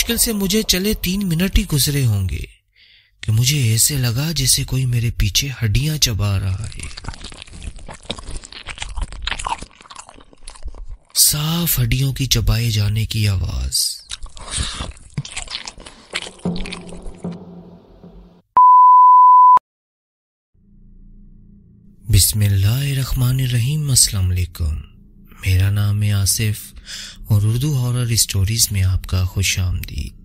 मुश्किल से मुझे चले तीन मिनट ही गुजरे होंगे कि मुझे ऐसे लगा जैसे कोई मेरे पीछे हड्डियां चबा रहा है साफ हड्डियों की चबाए जाने की आवाज बिस्मिल्लाह रहीम अस्सलाम वालेकुम मेरा नाम है आसिफ और उर्दू हॉरर स्टोरीज में आपका खुश आमदीद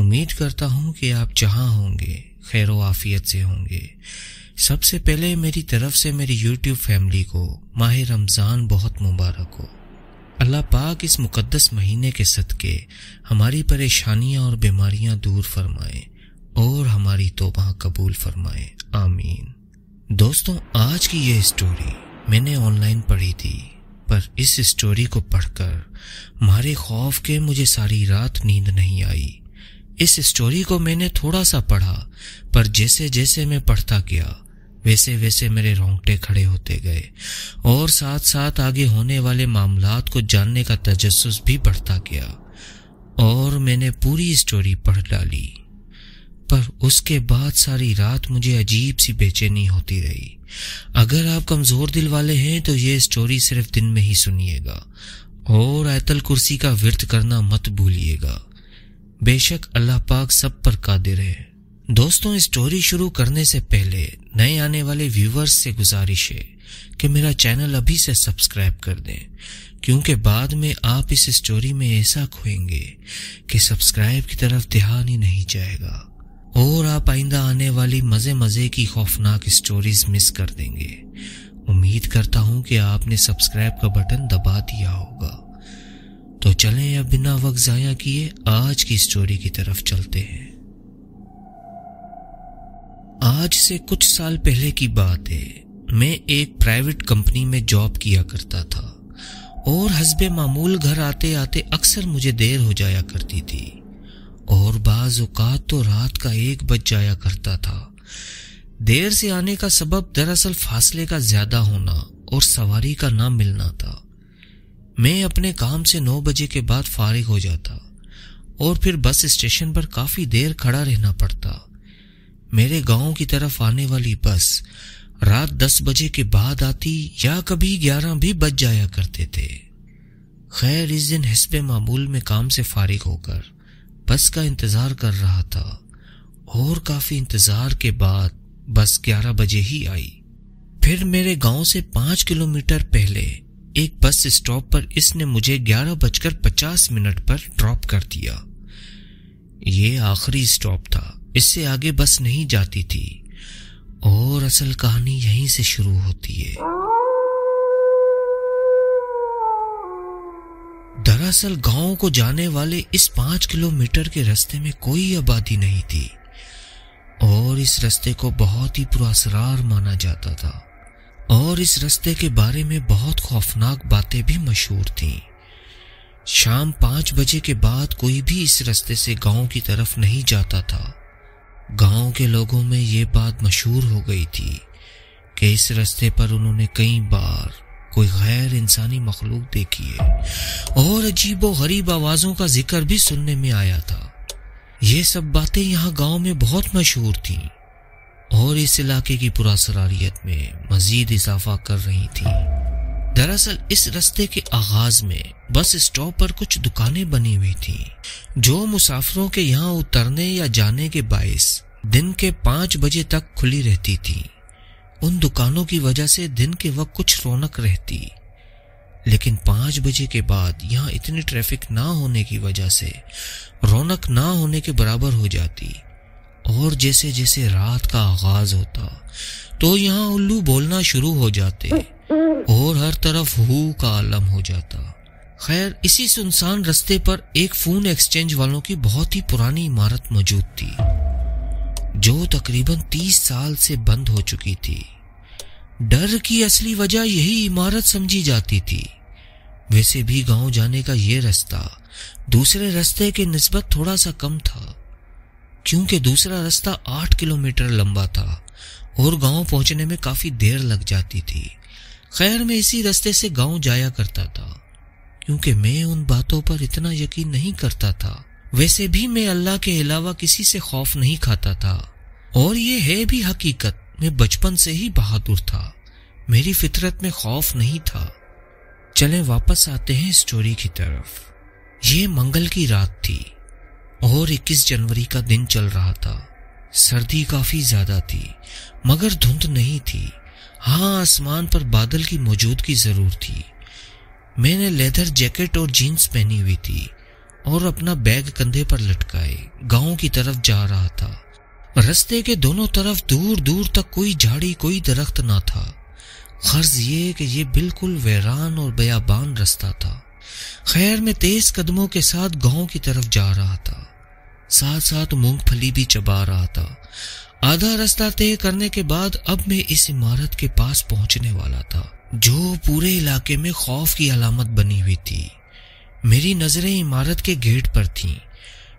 उम्मीद करता हूं कि आप जहां होंगे खैर आफियत से होंगे सबसे पहले मेरी तरफ से मेरी YouTube फैमिली को माह रमज़ान बहुत मुबारक हो अल्लाह पाक इस मुकद्दस महीने के सदके हमारी परेशानियां और बीमारियां दूर फरमाए और हमारी तोबा कबूल फरमाए आमीन दोस्तों आज की यह स्टोरी मैंने ऑनलाइन पढ़ी थी पर इस स्टोरी को पढ़कर मारे खौफ के मुझे सारी रात नींद नहीं आई इस स्टोरी को मैंने थोड़ा सा पढ़ा पर जैसे जैसे मैं पढ़ता गया वैसे वैसे मेरे रोंगटे खड़े होते गए और साथ साथ आगे होने वाले मामलात को जानने का तजस भी बढ़ता गया और मैंने पूरी स्टोरी पढ़ डाली पर उसके बाद सारी रात मुझे अजीब सी बेचैनी होती रही अगर आप कमज़ोर दिल वाले हैं तो ये स्टोरी सिर्फ दिन में ही सुनिएगा और आयतल कुर्सी का व्रत करना मत भूलिएगा बेशक अल्लाह पाक सब पर कादिर है दोस्तों स्टोरी शुरू करने से पहले नए आने वाले व्यूवर्स से गुजारिश है कि मेरा चैनल अभी से सब्सक्राइब कर दें क्योंकि बाद में आप इस स्टोरी में ऐसा खोएंगे कि सब्सक्राइब की तरफ ध्यान ही नहीं जाएगा और आप आइंदा आने वाली मज़े मज़े की खौफनाक स्टोरीज मिस कर देंगे उम्मीद करता हूं कि आपने सब्सक्राइब का बटन दबा दिया होगा तो चलें अब बिना वक्त ज़ाया किए आज की स्टोरी की तरफ चलते हैं आज से कुछ साल पहले की बात है मैं एक प्राइवेट कंपनी में जॉब किया करता था और हसबे मामूल घर आते आते अक्सर मुझे देर हो जाया करती थी और बाज़ात तो रात का एक बज जाया करता था देर से आने का सबब दरअसल फासले का ज्यादा होना और सवारी का ना मिलना था मैं अपने काम से नौ बजे के बाद फारिग हो जाता और फिर बस स्टेशन पर काफी देर खड़ा रहना पड़ता मेरे गांव की तरफ आने वाली बस रात दस बजे के बाद आती या कभी ग्यारह भी बज जाया करते थे खैर इस दिन हिस्ब मामूल में काम से फारिग होकर बस का इंतज़ार कर रहा था और काफ़ी इंतज़ार के बाद बस ग्यारह बजे ही आई फिर मेरे गांव से पांच किलोमीटर पहले एक बस स्टॉप पर इसने मुझे ग्यारह बजकर पचास मिनट पर ड्रॉप कर दिया ये आखिरी स्टॉप था इससे आगे बस नहीं जाती थी और असल कहानी यहीं से शुरू होती है दरअसल गांव को जाने वाले इस पांच किलोमीटर के रास्ते में कोई आबादी नहीं थी और इस रास्ते को बहुत ही पुरासरार माना जाता था और इस रास्ते के बारे में बहुत खौफनाक बातें भी मशहूर थीं। शाम पांच बजे के बाद कोई भी इस रास्ते से गांव की तरफ नहीं जाता था गांव के लोगों में ये बात मशहूर हो गई थी कि इस रास्ते पर उन्होंने कई बार कोई गैर इंसानी मखलूक देखी है और अजीब गरीब आवाज़ों का जिक्र भी सुनने में आया था ये सब बातें यहाँ गांव में बहुत मशहूर थीं और इस इलाके की पुरासरारियत में मजीद इजाफा कर रही थी दरअसल इस रास्ते के आगाज में बस स्टॉप पर कुछ दुकानें बनी हुई थीं जो मुसाफिरों के यहाँ उतरने या जाने के बायस दिन के पांच बजे तक खुली रहती थी उन दुकानों की वजह से दिन के वक्त कुछ रौनक रहती लेकिन पांच बजे के बाद यहाँ इतनी ट्रैफिक ना होने की वजह से रौनक ना होने के बराबर हो जाती और जैसे जैसे रात का आगाज होता तो यहाँ उल्लू बोलना शुरू हो जाते और हर तरफ हु का आलम हो जाता खैर इसी सुनसान रस्ते पर एक फोन एक्सचेंज वालों की बहुत ही पुरानी इमारत मौजूद थी जो तकरीबन तीस साल से बंद हो चुकी थी डर की असली वजह यही इमारत समझी जाती थी वैसे भी गांव जाने का ये रास्ता दूसरे रास्ते के नस्बत थोड़ा सा कम था क्योंकि दूसरा रास्ता आठ किलोमीटर लंबा था और गांव पहुंचने में काफी देर लग जाती थी खैर मैं इसी रास्ते से गांव जाया करता था क्योंकि मैं उन बातों पर इतना यकीन नहीं करता था वैसे भी मैं अल्लाह के अलावा किसी से खौफ नहीं खाता था और ये है भी हकीकत मैं बचपन से ही बहादुर था मेरी फितरत में खौफ नहीं था चले वापस आते हैं स्टोरी की तरफ ये मंगल की रात थी और 21 जनवरी का दिन चल रहा था सर्दी काफी ज्यादा थी मगर धुंध नहीं थी हाँ आसमान पर बादल की मौजूदगी जरूर थी मैंने लेदर जैकेट और जीन्स पहनी हुई थी और अपना बैग कंधे पर लटकाए गांव की तरफ जा रहा था रस्ते के दोनों तरफ दूर दूर तक कोई झाड़ी कोई दरख्त ना था खर्ज ये कि ये बिल्कुल वैरान और बयाबान रास्ता था खैर में तेज कदमों के साथ गांव की तरफ जा रहा था साथ साथ मूंगफली भी चबा रहा था आधा रास्ता तय करने के बाद अब मैं इस इमारत के पास पहुंचने वाला था जो पूरे इलाके में खौफ की अलामत बनी हुई थी मेरी नज़रें इमारत के गेट पर थीं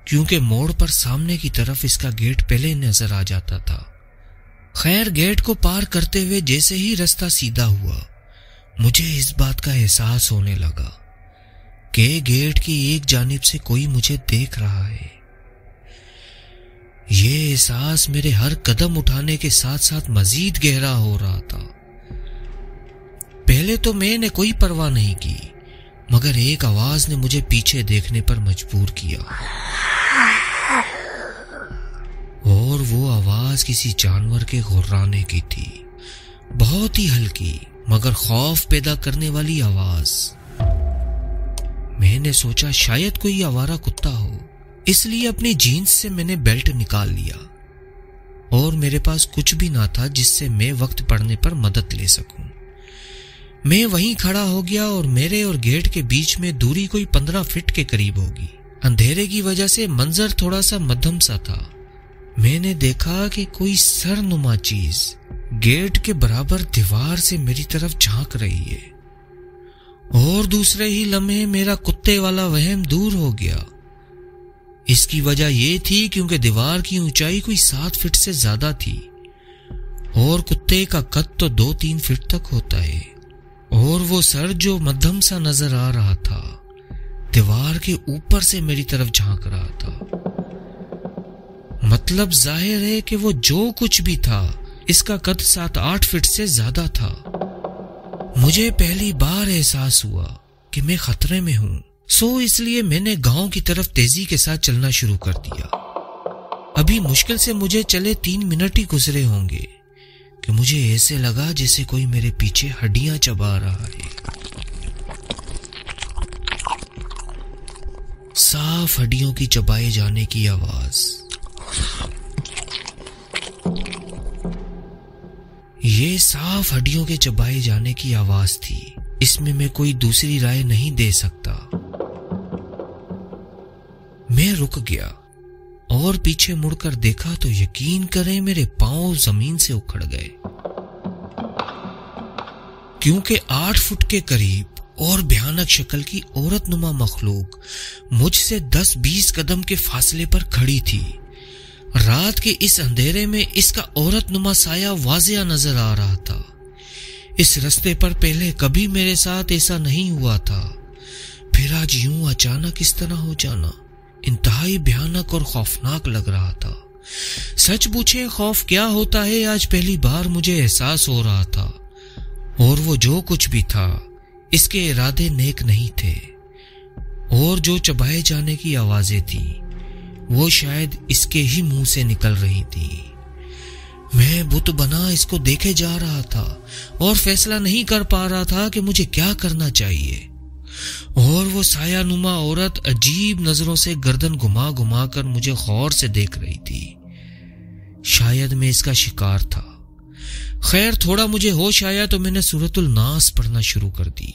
क्योंकि मोड़ पर सामने की तरफ इसका गेट पहले नजर आ जाता था खैर गेट को पार करते हुए जैसे ही रास्ता सीधा हुआ मुझे इस बात का एहसास होने लगा कि गेट की एक जानिब से कोई मुझे देख रहा है ये एहसास मेरे हर कदम उठाने के साथ साथ मजीद गहरा हो रहा था पहले तो मैंने कोई परवाह नहीं की मगर एक आवाज ने मुझे पीछे देखने पर मजबूर किया और वो आवाज किसी जानवर के घुर्राने की थी बहुत ही हल्की मगर खौफ पैदा करने वाली आवाज मैंने सोचा शायद कोई आवारा कुत्ता हो इसलिए अपनी जीन्स से मैंने बेल्ट निकाल लिया और मेरे पास कुछ भी ना था जिससे मैं वक्त पड़ने पर मदद ले सकूं मैं वहीं खड़ा हो गया और मेरे और गेट के बीच में दूरी कोई पंद्रह फिट के करीब होगी अंधेरे की वजह से मंजर थोड़ा सा मध्यम सा था मैंने देखा कि कोई सरनुमा चीज गेट के बराबर दीवार से मेरी तरफ झांक रही है और दूसरे ही लम्हे मेरा कुत्ते वाला वहम दूर हो गया इसकी वजह यह थी क्योंकि दीवार की ऊंचाई कोई सात फीट से ज्यादा थी और कुत्ते का कद तो दो तीन फीट तक होता है और वो सर जो मध्यम सा नजर आ रहा था दीवार के ऊपर से मेरी तरफ झांक रहा था मतलब जाहिर है कि वो जो कुछ भी था इसका कद सात आठ फीट से ज्यादा था मुझे पहली बार एहसास हुआ कि मैं खतरे में हूं सो इसलिए मैंने गांव की तरफ तेजी के साथ चलना शुरू कर दिया अभी मुश्किल से मुझे चले तीन मिनट ही गुजरे होंगे कि मुझे ऐसे लगा जैसे कोई मेरे पीछे हड्डियां चबा रहा है साफ हड्डियों की चबाए जाने की आवाज ये साफ हड्डियों के चबाए जाने की आवाज थी इसमें मैं कोई दूसरी राय नहीं दे सकता मैं रुक गया और पीछे मुड़कर देखा तो यकीन करें मेरे पांव जमीन से उखड़ गए क्योंकि आठ फुट के करीब और भयानक शक्ल की औरत नुमा मखलूक मुझसे दस बीस कदम के फासले पर खड़ी थी रात के इस अंधेरे में इसका औरत नुमा साया वाजिया नजर आ रहा था इस रस्ते पर पहले कभी मेरे साथ ऐसा नहीं हुआ था फिर आज यूं अचानक इस तरह हो जाना इंतहाई भयानक और खौफनाक लग रहा था सच पूछे खौफ क्या होता है आज पहली बार मुझे एहसास हो रहा था और वो जो कुछ भी था इसके इरादे नेक नहीं थे और जो चबाए जाने की आवाजें थी वो शायद इसके ही मुंह से निकल रही थी मैं बुत बना इसको देखे जा रहा था और फैसला नहीं कर पा रहा था कि मुझे क्या करना चाहिए और वो साया नुमा औरत अजीब नजरों से गर्दन घुमा घुमा कर मुझे गौर से देख रही थी शायद मैं इसका शिकार था खैर थोड़ा मुझे होश आया तो मैंने सूरतुल नास पढ़ना शुरू कर दी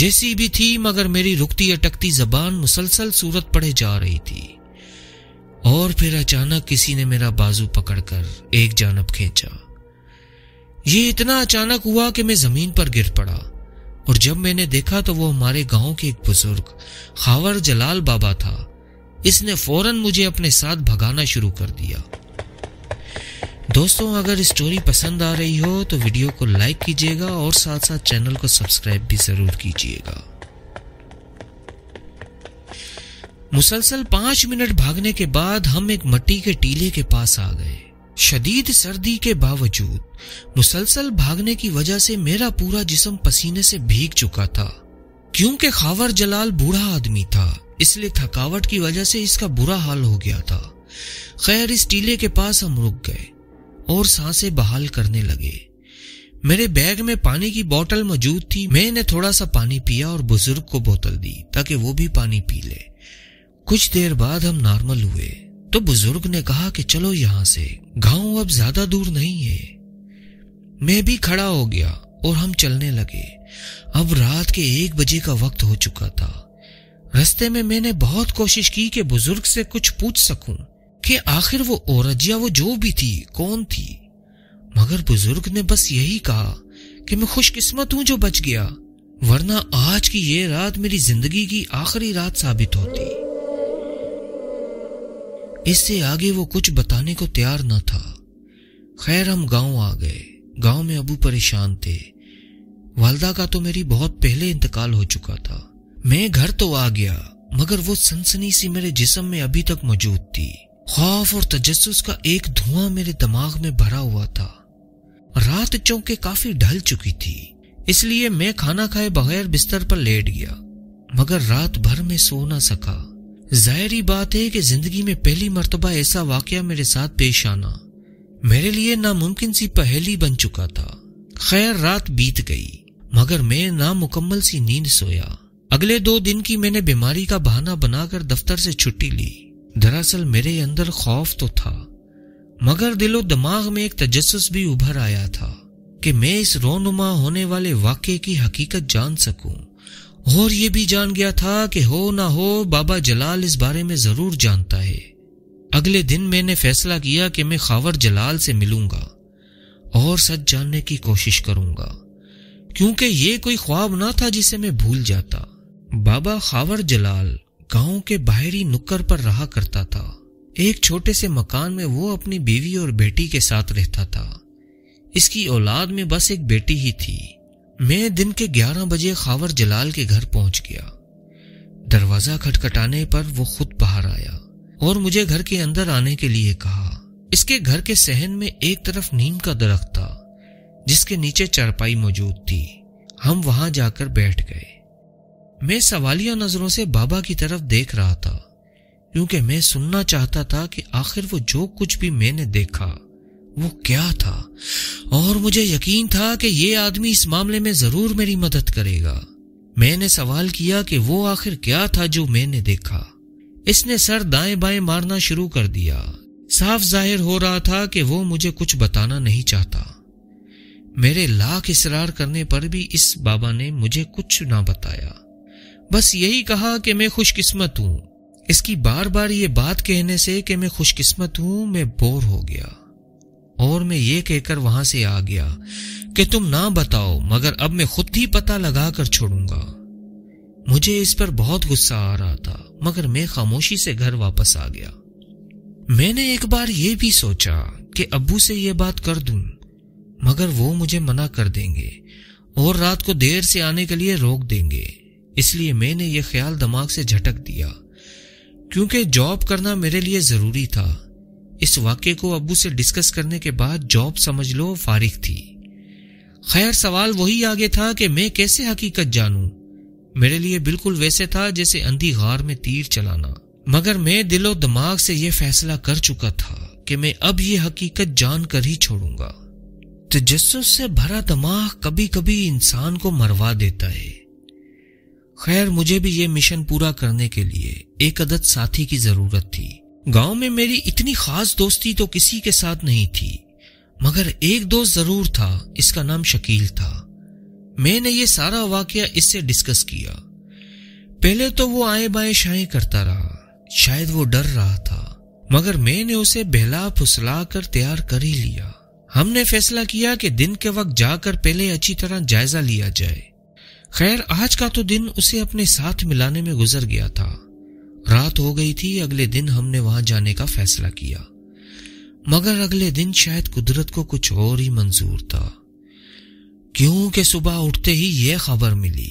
जैसी भी थी मगर मेरी रुकती अटकती जबान मुसलसल सूरत पढ़े जा रही थी और फिर अचानक किसी ने मेरा बाजू पकड़कर एक जानब खींचा ये इतना अचानक हुआ कि मैं जमीन पर गिर पड़ा और जब मैंने देखा तो वो हमारे गांव के एक बुजुर्ग खावर जलाल बाबा था इसने फौरन मुझे अपने साथ भगाना शुरू कर दिया दोस्तों अगर स्टोरी पसंद आ रही हो तो वीडियो को लाइक कीजिएगा और साथ साथ चैनल को सब्सक्राइब भी जरूर कीजिएगा मुसलसल पांच मिनट भागने के बाद हम एक मट्टी के टीले के पास आ गए शदीद सर्दी के बावजूद मुसलसल भागने की वजह से मेरा पूरा जिसम पसीने से भीग चुका था क्योंकि खावर जलाल बूढ़ा आदमी था इसलिए थकावट की वजह से इसका बुरा हाल हो गया था खैर इस टीले के पास हम रुक गए और सांसें बहाल करने लगे मेरे बैग में पानी की बोतल मौजूद थी मैंने थोड़ा सा पानी पिया और बुजुर्ग को बोतल दी ताकि वो भी पानी पी ले कुछ देर बाद हम नॉर्मल हुए तो बुजुर्ग ने कहा कि चलो यहां से गांव अब ज्यादा दूर नहीं है मैं भी खड़ा हो गया और हम चलने लगे अब रात के एक बजे का वक्त हो चुका था रस्ते में मैंने बहुत कोशिश की कि बुजुर्ग से कुछ पूछ सकूं कि आखिर वो औरत या वो जो भी थी कौन थी मगर बुजुर्ग ने बस यही कहा कि मैं खुशकिस्मत हूं जो बच गया वरना आज की ये रात मेरी जिंदगी की आखिरी रात साबित होती इससे आगे वो कुछ बताने को तैयार न था खैर हम गांव आ गए गांव में अबू परेशान थे वालदा का तो मेरी बहुत पहले इंतकाल हो चुका था मैं घर तो आ गया मगर वो सनसनी सी मेरे जिसम में अभी तक मौजूद थी खौफ और तजस्स का एक धुआं मेरे दिमाग में भरा हुआ था रात चौके काफी ढल चुकी थी इसलिए मैं खाना खाए बगैर बिस्तर पर लेट गया मगर रात भर में सो ना सका जाहिर बात है कि जिंदगी में पहली मरतबा ऐसा वाक्य मेरे साथ पेश आना मेरे लिए नामुमकिन सी पहली बन चुका था खैर रात बीत गई मगर मैं नामुकम्मल सी नींद सोया अगले दो दिन की मैंने बीमारी का बहाना बनाकर दफ्तर से छुट्टी ली दरअसल मेरे अंदर खौफ तो था मगर दिलो दिमाग में एक तजस्स भी उभर आया था कि मैं इस रोनुमा होने वाले वाक्य की हकीकत जान सकूं और ये भी जान गया था कि हो ना हो बाबा जलाल इस बारे में जरूर जानता है अगले दिन मैंने फैसला किया कि मैं खावर जलाल से मिलूंगा और सच जानने की कोशिश करूंगा क्योंकि ये कोई ख्वाब ना था जिसे मैं भूल जाता बाबा खावर जलाल गांव के बाहरी नुक्कर पर रहा करता था एक छोटे से मकान में वो अपनी बीवी और बेटी के साथ रहता था इसकी औलाद में बस एक बेटी ही थी मैं दिन के ग्यारह बजे खावर जलाल के घर पहुंच गया दरवाजा खटखटाने पर वो खुद बाहर आया और मुझे घर के अंदर आने के लिए कहा इसके घर के सहन में एक तरफ नीम का दरख्त था जिसके नीचे चारपाई मौजूद थी हम वहां जाकर बैठ गए मैं सवालिया नजरों से बाबा की तरफ देख रहा था क्योंकि मैं सुनना चाहता था कि आखिर वो जो कुछ भी मैंने देखा वो क्या था और मुझे यकीन था कि ये आदमी इस मामले में जरूर मेरी मदद करेगा मैंने सवाल किया कि वो आखिर क्या था जो मैंने देखा इसने सर दाएं बाएं मारना शुरू कर दिया साफ जाहिर हो रहा था कि वो मुझे कुछ बताना नहीं चाहता मेरे लाख इसरार करने पर भी इस बाबा ने मुझे कुछ ना बताया बस यही कहा कि मैं खुशकिस्मत हूं इसकी बार बार ये बात कहने से कि मैं खुशकिस्मत हूं मैं बोर हो गया और मैं ये कहकर वहां से आ गया कि तुम ना बताओ मगर अब मैं खुद ही पता लगा कर छोड़ूंगा मुझे इस पर बहुत गुस्सा आ रहा था मगर मैं खामोशी से घर वापस आ गया मैंने एक बार ये भी सोचा कि अबू से यह बात कर दूं मगर वो मुझे मना कर देंगे और रात को देर से आने के लिए रोक देंगे इसलिए मैंने ये ख्याल दिमाग से झटक दिया क्योंकि जॉब करना मेरे लिए जरूरी था इस वाक्य को अबू से डिस्कस करने के बाद जॉब समझ लो फारिग थी खैर सवाल वही आगे था कि मैं कैसे हकीकत जानूं मेरे लिए बिल्कुल वैसे था जैसे अंधी गार में तीर चलाना मगर मैं दिलो दिमाग से यह फैसला कर चुका था कि मैं अब ये हकीकत जान कर ही छोड़ूंगा तजस्स से भरा दिमाग कभी कभी इंसान को मरवा देता है खैर मुझे भी ये मिशन पूरा करने के लिए एक अदद साथी की जरूरत थी गांव में मेरी इतनी खास दोस्ती तो किसी के साथ नहीं थी मगर एक दोस्त जरूर था इसका नाम शकील था मैंने ये सारा वाक्य इससे डिस्कस किया पहले तो वो आए बाएं शाएं करता रहा शायद वो डर रहा था मगर मैंने उसे बहला फुसला कर तैयार कर ही लिया हमने फैसला किया कि दिन के वक्त जाकर पहले अच्छी तरह जायजा लिया जाए खैर आज का तो दिन उसे अपने साथ मिलाने में गुजर गया था रात हो गई थी अगले दिन हमने वहां जाने का फैसला किया मगर अगले दिन शायद कुदरत को कुछ और ही मंजूर था क्योंकि सुबह उठते ही यह खबर मिली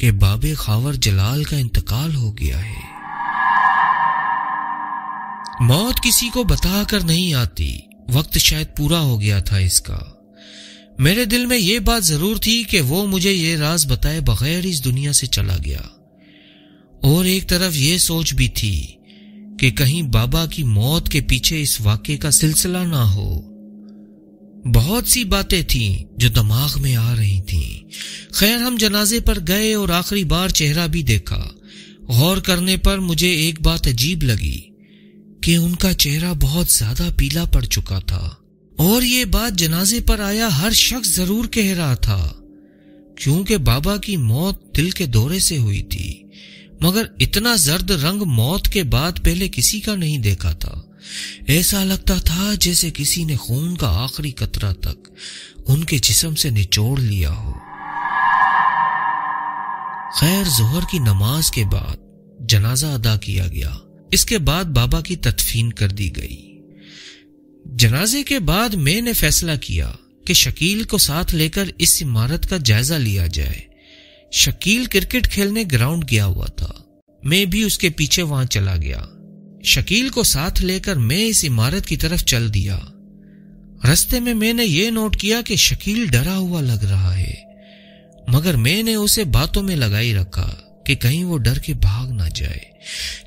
कि बाबे खावर जलाल का इंतकाल हो गया है मौत किसी को बता कर नहीं आती वक्त शायद पूरा हो गया था इसका मेरे दिल में यह बात जरूर थी कि वो मुझे ये राज बताए बगैर इस दुनिया से चला गया और एक तरफ ये सोच भी थी कि कहीं बाबा की मौत के पीछे इस वाक्य का सिलसिला ना हो बहुत सी बातें थीं जो दिमाग में आ रही थीं। खैर हम जनाजे पर गए और आखिरी बार चेहरा भी देखा गौर करने पर मुझे एक बात अजीब लगी कि उनका चेहरा बहुत ज्यादा पीला पड़ चुका था और ये बात जनाजे पर आया हर शख्स जरूर कह रहा था क्योंकि बाबा की मौत दिल के दौरे से हुई थी मगर इतना जर्द रंग मौत के बाद पहले किसी का नहीं देखा था ऐसा लगता था जैसे किसी ने खून का आखिरी कतरा तक उनके जिसम से निचोड़ लिया हो खैर जोहर की नमाज के बाद जनाजा अदा किया गया इसके बाद बाबा की तदफीन कर दी गई जनाजे के बाद मैंने फैसला किया कि शकील को साथ लेकर इस इमारत का जायजा लिया जाए शकील क्रिकेट खेलने ग्राउंड गया हुआ था मैं भी उसके पीछे वहां चला गया शकील को साथ लेकर मैं इस इमारत की तरफ चल दिया रस्ते में मैंने ये नोट किया कि शकील डरा हुआ लग रहा है मगर मैंने उसे बातों में लगाई रखा कि कहीं वो डर के भाग ना जाए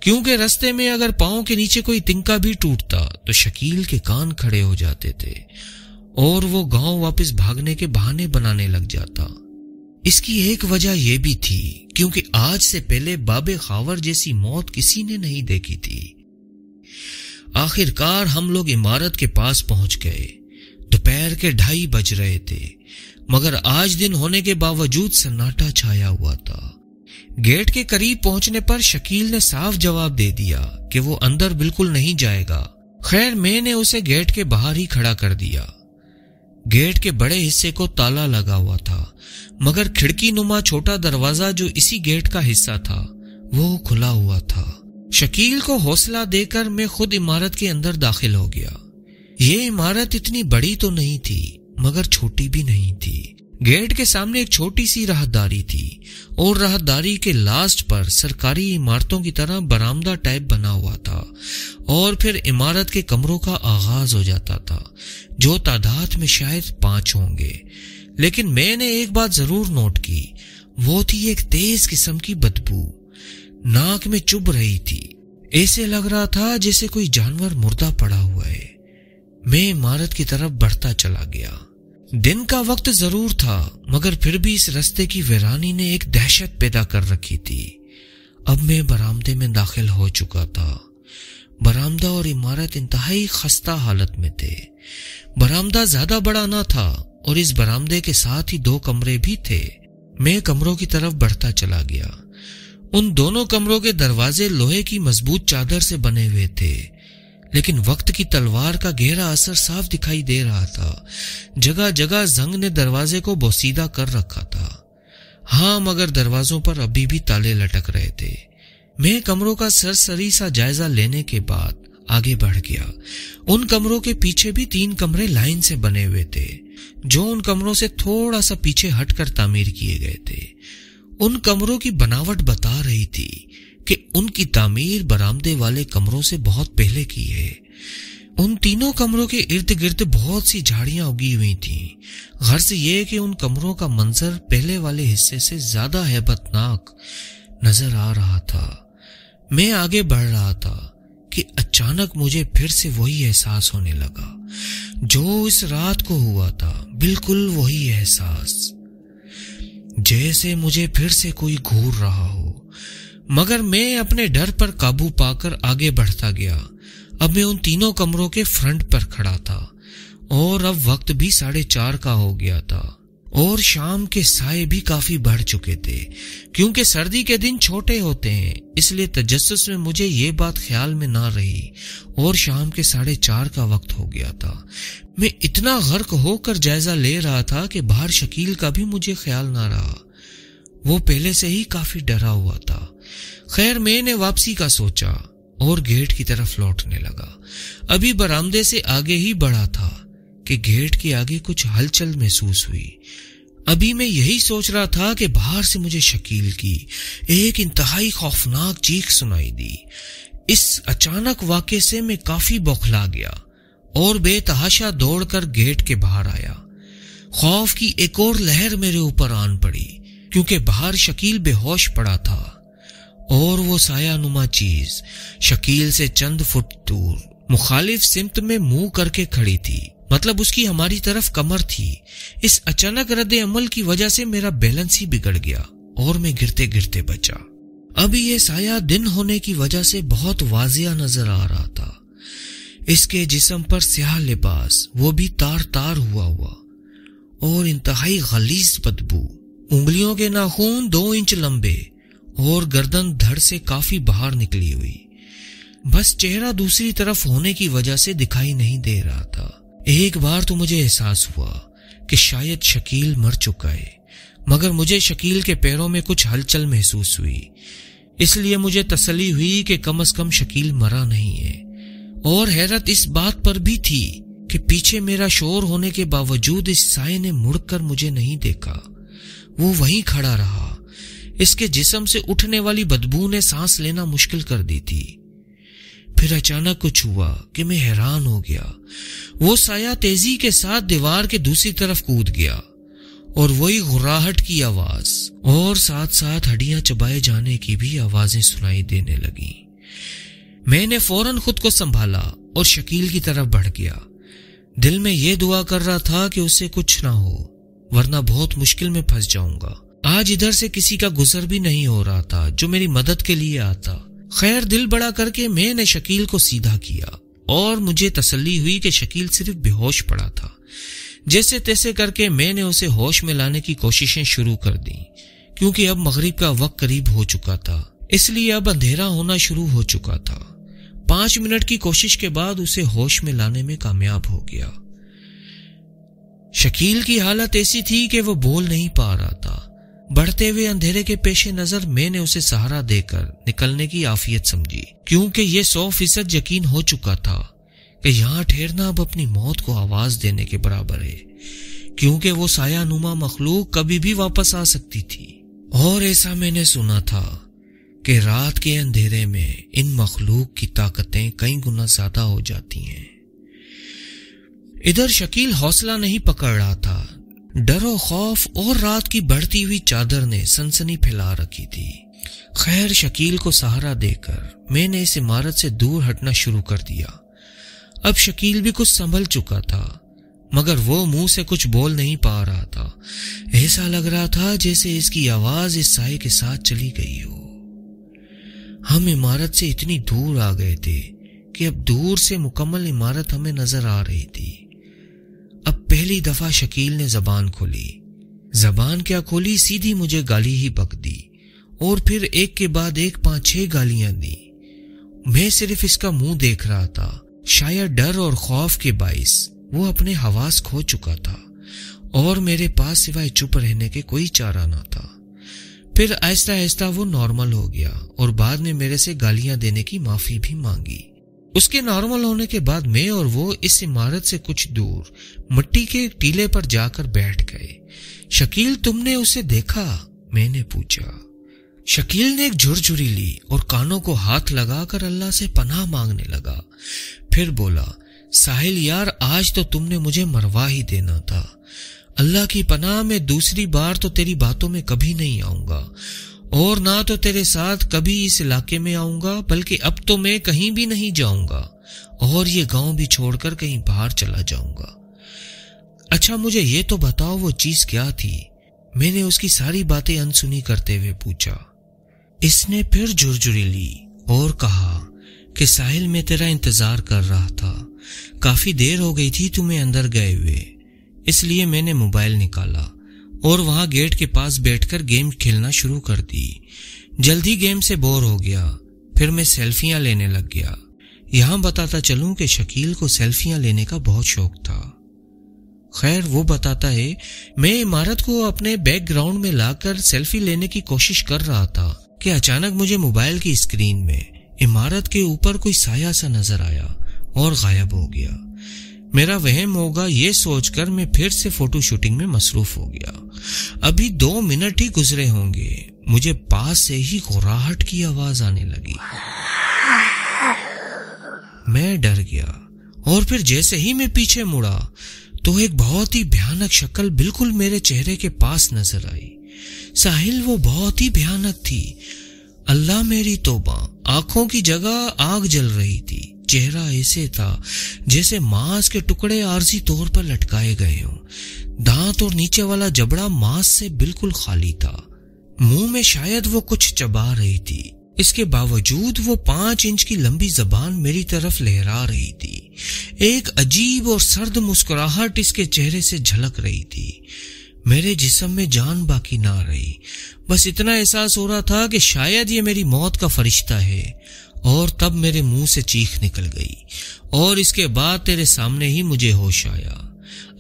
क्योंकि रस्ते में अगर पाओ के नीचे कोई तिंका भी टूटता तो शकील के कान खड़े हो जाते थे और वो गांव वापस भागने के बहाने बनाने लग जाता इसकी एक वजह यह भी थी क्योंकि आज से पहले बाबे खावर जैसी मौत किसी ने नहीं देखी थी आखिरकार हम लोग इमारत के पास पहुंच गए दोपहर के ढाई बज रहे थे मगर आज दिन होने के बावजूद सन्नाटा छाया हुआ था गेट के करीब पहुंचने पर शकील ने साफ जवाब दे दिया कि वो अंदर बिल्कुल नहीं जाएगा खैर मैंने उसे गेट के बाहर ही खड़ा कर दिया गेट के बड़े हिस्से को ताला लगा हुआ था मगर खिड़की नुमा छोटा दरवाजा जो इसी गेट का हिस्सा था वो खुला हुआ था शकील को हौसला देकर मैं खुद इमारत के अंदर दाखिल हो गया ये इमारत इतनी बड़ी तो नहीं थी मगर छोटी भी नहीं थी गेट के सामने एक छोटी सी राहदारी थी और राहदारी के लास्ट पर सरकारी इमारतों की तरह बरामदा टाइप बना हुआ था और फिर इमारत के कमरों का आगाज हो जाता था जो तादाद में शायद पांच होंगे लेकिन मैंने एक बात जरूर नोट की वो थी एक तेज किस्म की बदबू नाक में चुभ रही थी ऐसे लग रहा था जैसे कोई जानवर मुर्दा पड़ा हुआ है मैं इमारत की तरफ बढ़ता चला गया दिन का वक्त जरूर था मगर फिर भी इस रस्ते की वीरानी ने एक दहशत पैदा कर रखी थी अब मैं बरामदे में दाखिल हो चुका था बरामदा और इमारत इंतहाई खस्ता हालत में थे बरामदा ज्यादा बड़ा ना था और इस बरामदे के साथ ही दो कमरे भी थे मैं कमरों की तरफ बढ़ता चला गया उन दोनों कमरों के दरवाजे लोहे की मजबूत चादर से बने हुए थे लेकिन वक्त की तलवार का गहरा असर साफ दिखाई दे रहा था जगह जगह जंग ने दरवाजे को बोसीदा कर रखा था हाँ मगर दरवाजों पर अभी भी ताले लटक रहे थे मैं कमरों का सरसरी सा जायजा लेने के बाद आगे बढ़ गया उन कमरों के पीछे भी तीन कमरे लाइन से बने हुए थे जो उन कमरों से थोड़ा सा पीछे हटकर तामीर किए गए थे उन कमरों की बनावट बता रही थी कि उनकी तामीर बरामदे वाले कमरों से बहुत पहले की है उन तीनों कमरों के इर्द गिर्द बहुत सी झाड़ियां उगी हुई थीं। गर्ज यह कि उन कमरों का मंजर पहले वाले हिस्से से ज्यादा हैबतनाक नजर आ रहा था मैं आगे बढ़ रहा था कि अचानक मुझे फिर से वही एहसास होने लगा जो इस रात को हुआ था बिल्कुल वही एहसास जैसे मुझे फिर से कोई घूर रहा हो मगर मैं अपने डर पर काबू पाकर आगे बढ़ता गया अब मैं उन तीनों कमरों के फ्रंट पर खड़ा था और अब वक्त भी साढ़े चार का हो गया था और शाम के साय भी काफी बढ़ चुके थे क्योंकि सर्दी के दिन छोटे होते हैं इसलिए तजस्स में मुझे ये बात ख्याल में ना रही और शाम के साढ़े चार का वक्त हो गया था मैं इतना गर्क होकर जायजा ले रहा था कि बाहर शकील का भी मुझे ख्याल ना रहा वो पहले से ही काफी डरा हुआ था खैर मैंने वापसी का सोचा और गेट की तरफ लौटने लगा अभी बरामदे से आगे ही बढ़ा था कि गेट के आगे कुछ हलचल महसूस हुई अभी मैं यही सोच रहा था कि बाहर से मुझे शकील की एक इंतहाई खौफनाक चीख सुनाई दी इस अचानक वाक्य से मैं काफी बौखला गया और बेतहाशा दौड़कर गेट के बाहर आया खौफ की एक और लहर मेरे ऊपर आन पड़ी क्योंकि बाहर शकील बेहोश पड़ा था और वो साया नुमा चीज शकील से चंद फुट दूर मुखालिफ सिमत में मुंह करके खड़ी थी मतलब उसकी हमारी तरफ कमर थी इस अचानक रद्द अमल की वजह से मेरा बैलेंस ही बिगड़ गया और मैं गिरते गिरते बचा अभी ये साया दिन होने की वजह से बहुत वाजिया नजर आ रहा था इसके जिसम पर स्याह लिबास वो भी तार तार हुआ हुआ और इंतहाई गलीज बदबू उंगलियों के नाखून दो इंच लंबे और गर्दन धड़ से काफी बाहर निकली हुई बस चेहरा दूसरी तरफ होने की वजह से दिखाई नहीं दे रहा था एक बार तो मुझे एहसास हुआ कि शायद शकील मर चुका है मगर मुझे शकील के पैरों में कुछ हलचल महसूस हुई इसलिए मुझे तसली हुई कि कम अज कम शकील मरा नहीं है और हैरत इस बात पर भी थी कि पीछे मेरा शोर होने के बावजूद इस साय ने मुड़कर मुझे नहीं देखा वो वहीं खड़ा रहा इसके जिसम से उठने वाली बदबू ने सांस लेना मुश्किल कर दी थी फिर अचानक कुछ हुआ कि मैं हैरान हो गया वो साया तेजी के साथ दीवार के दूसरी तरफ कूद गया और वही घुराहट की आवाज और साथ साथ हड्डियां चबाए जाने की भी आवाजें सुनाई देने लगी मैंने फौरन खुद को संभाला और शकील की तरफ बढ़ गया दिल में यह दुआ कर रहा था कि उसे कुछ ना हो वरना बहुत मुश्किल में फंस जाऊंगा आज इधर से किसी का गुजर भी नहीं हो रहा था जो मेरी मदद के लिए आता खैर दिल बड़ा करके मैंने शकील को सीधा किया और मुझे तसल्ली हुई कि शकील सिर्फ बेहोश पड़ा था जैसे तैसे करके मैंने उसे होश में लाने की कोशिशें शुरू कर दी क्योंकि अब मगरिब का वक्त करीब हो चुका था इसलिए अब अंधेरा होना शुरू हो चुका था पांच मिनट की कोशिश के बाद उसे होश में लाने में कामयाब हो गया शकील की हालत ऐसी थी कि वह बोल नहीं पा रहा था बढ़ते हुए अंधेरे के पेशे नजर मैंने उसे सहारा देकर निकलने की आफियत समझी क्योंकि यह सौ फीसद यकीन हो चुका था कि यहाँ ठहरना अब अपनी मौत को आवाज देने के बराबर है क्योंकि वो साया नुमा मखलूक कभी भी वापस आ सकती थी और ऐसा मैंने सुना था कि रात के अंधेरे में इन मखलूक की ताकतें कई गुना ज्यादा हो जाती हैं इधर शकील हौसला नहीं पकड़ रहा था डरो खौफ और रात की बढ़ती हुई चादर ने सनसनी फैला रखी थी खैर शकील को सहारा देकर मैंने इस इमारत से दूर हटना शुरू कर दिया अब शकील भी कुछ संभल चुका था मगर वो मुंह से कुछ बोल नहीं पा रहा था ऐसा लग रहा था जैसे इसकी आवाज इस साय के साथ चली गई हो हम इमारत से इतनी दूर आ गए थे कि अब दूर से मुकम्मल इमारत हमें नजर आ रही थी अब पहली दफा शकील ने जबान खोली जबान क्या खोली सीधी मुझे गाली ही पक दी और फिर एक के बाद एक पांच छह गालियां दी मैं सिर्फ इसका मुंह देख रहा था शायद डर और खौफ के बाइस वो अपने हवास खो चुका था और मेरे पास सिवाय चुप रहने के कोई चारा ना था फिर आहिस्ता आहिस्ता वो नॉर्मल हो गया और बाद में मेरे से गालियां देने की माफी भी मांगी उसके नॉर्मल होने के बाद मैं और वो इस इमारत से कुछ दूर मिट्टी के एक टीले पर जाकर बैठ गए शकील तुमने उसे देखा मैंने पूछा शकील ने एक झुरझुरी ली और कानों को हाथ लगाकर अल्लाह से पनाह मांगने लगा फिर बोला साहिल यार आज तो तुमने मुझे मरवा ही देना था अल्लाह की पनाह में दूसरी बार तो तेरी बातों में कभी नहीं आऊंगा और ना तो तेरे साथ कभी इस इलाके में आऊंगा बल्कि अब तो मैं कहीं भी नहीं जाऊंगा और ये गांव भी छोड़कर कहीं बाहर चला जाऊंगा अच्छा मुझे ये तो बताओ वो चीज क्या थी मैंने उसकी सारी बातें अनसुनी करते हुए पूछा इसने फिर झुरझुरी ली और कहा कि साहिल में तेरा इंतजार कर रहा था काफी देर हो गई थी तुम्हें अंदर गए हुए इसलिए मैंने मोबाइल निकाला और वहां गेट के पास बैठकर गेम खेलना शुरू कर दी जल्दी गेम से बोर हो गया फिर मैं सेल्फियां लेने लग गया यहां बताता चलूं कि शकील को सेल्फियां लेने का बहुत शौक था खैर वो बताता है मैं इमारत को अपने बैकग्राउंड में लाकर सेल्फी लेने की कोशिश कर रहा था कि अचानक मुझे मोबाइल की स्क्रीन में इमारत के ऊपर कोई साया सा नजर आया और गायब हो गया मेरा वहम होगा ये सोचकर मैं फिर से फोटो शूटिंग में मसरूफ हो गया अभी दो मिनट ही गुजरे होंगे मुझे पास से ही घोराहट की आवाज आने लगी मैं डर गया और फिर जैसे ही मैं पीछे मुड़ा तो एक बहुत ही भयानक शक्ल बिल्कुल मेरे चेहरे के पास नजर आई साहिल वो बहुत ही भयानक थी अल्लाह मेरी तोबा आंखों की जगह आग जल रही थी चेहरा ऐसे था जैसे मांस के टुकड़े आरजी तौर पर लटकाए गए हों दांत और नीचे वाला जबड़ा मांस से बिल्कुल खाली था मुंह में शायद वो कुछ चबा रही थी इसके बावजूद वो पांच इंच की लंबी जबान मेरी तरफ लहरा रही थी एक अजीब और सर्द मुस्कुराहट इसके चेहरे से झलक रही थी मेरे जिसम में जान बाकी ना रही बस इतना एहसास हो रहा था कि शायद ये मेरी मौत का फरिश्ता है और तब मेरे मुंह से चीख निकल गई और इसके बाद तेरे सामने ही मुझे होश आया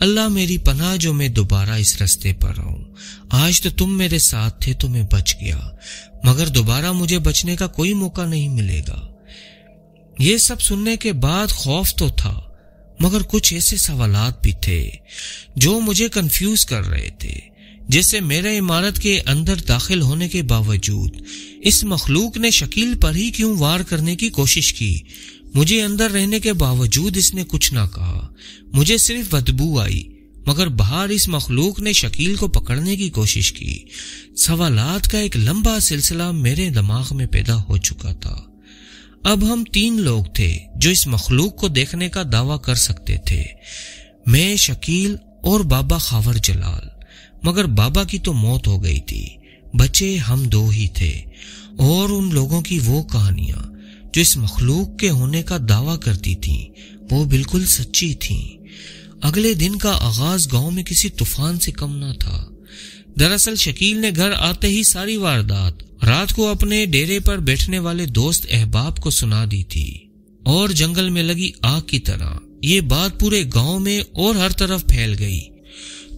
अल्लाह मेरी पनाह जो मैं दोबारा इस रास्ते पर आऊं आज तो तुम मेरे साथ थे तो मैं बच गया मगर दोबारा मुझे बचने का कोई मौका नहीं मिलेगा ये सब सुनने के बाद खौफ तो था मगर कुछ ऐसे सवालात भी थे जो मुझे कंफ्यूज कर रहे थे जिससे मेरे इमारत के अंदर दाखिल होने के बावजूद इस मखलूक ने शकील पर ही क्यों वार करने की कोशिश की मुझे अंदर रहने के बावजूद इसने कुछ ना कहा मुझे सिर्फ बदबू आई मगर बाहर इस मखलूक ने शकील को पकड़ने की कोशिश की सवाल का एक लंबा सिलसिला मेरे दिमाग में पैदा हो चुका था अब हम तीन लोग थे जो इस मखलूक को देखने का दावा कर सकते थे मैं शकील और बाबा खावर जलाल मगर बाबा की तो मौत हो गई थी बचे हम दो ही थे और उन लोगों की वो कहानियां जो इस मखलूक के होने का दावा करती थीं वो बिल्कुल सच्ची थीं अगले दिन का आगाज गांव में किसी तूफान से कम ना था दरअसल शकील ने घर आते ही सारी वारदात रात को अपने डेरे पर बैठने वाले दोस्त अहबाब को सुना दी थी और जंगल में लगी आग की तरह ये बात पूरे गांव में और हर तरफ फैल गई